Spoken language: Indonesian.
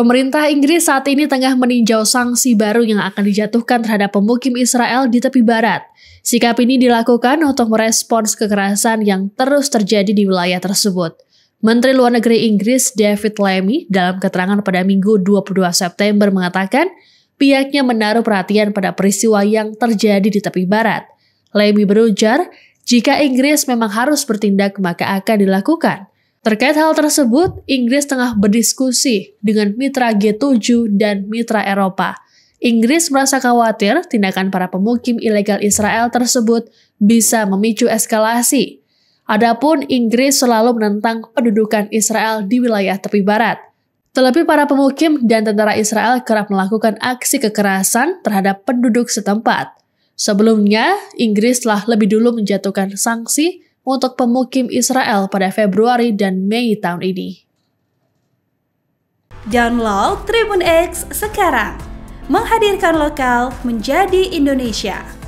Pemerintah Inggris saat ini tengah meninjau sanksi baru yang akan dijatuhkan terhadap pemukim Israel di tepi barat. Sikap ini dilakukan untuk merespons kekerasan yang terus terjadi di wilayah tersebut. Menteri Luar Negeri Inggris David Lammy dalam keterangan pada Minggu 22 September mengatakan pihaknya menaruh perhatian pada peristiwa yang terjadi di tepi barat. Lammy berujar, jika Inggris memang harus bertindak maka akan dilakukan. Terkait hal tersebut, Inggris tengah berdiskusi dengan mitra G7 dan mitra Eropa. Inggris merasa khawatir tindakan para pemukim ilegal Israel tersebut bisa memicu eskalasi. Adapun Inggris selalu menentang pendudukan Israel di wilayah tepi barat. Terlebih para pemukim dan tentara Israel kerap melakukan aksi kekerasan terhadap penduduk setempat. Sebelumnya, Inggris telah lebih dulu menjatuhkan sanksi untuk pemukim Israel pada Februari dan Mei tahun ini. Download Tribun X sekarang, menghadirkan lokal menjadi Indonesia.